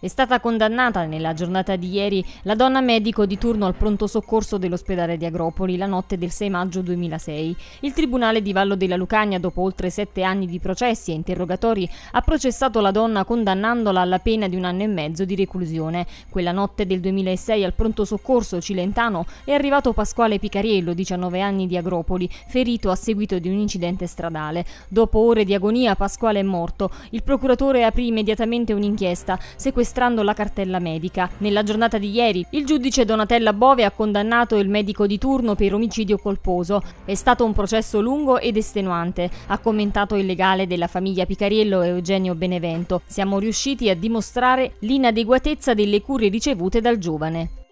È stata condannata nella giornata di ieri la donna medico di turno al pronto soccorso dell'ospedale di Agropoli la notte del 6 maggio 2006. Il Tribunale di Vallo della Lucagna, dopo oltre sette anni di processi e interrogatori, ha processato la donna condannandola alla pena di un anno e mezzo di reclusione. Quella notte del 2006 al pronto soccorso cilentano è arrivato Pasquale Picariello, 19 anni di Agropoli, ferito a seguito di un incidente stradale. Dopo ore di agonia Pasquale è morto. Il procuratore aprì immediatamente un'inchiesta. Sequestrato sequestrando la cartella medica. Nella giornata di ieri il giudice Donatella Bove ha condannato il medico di turno per omicidio colposo. È stato un processo lungo ed estenuante, ha commentato il legale della famiglia Picariello Eugenio Benevento. Siamo riusciti a dimostrare l'inadeguatezza delle cure ricevute dal giovane.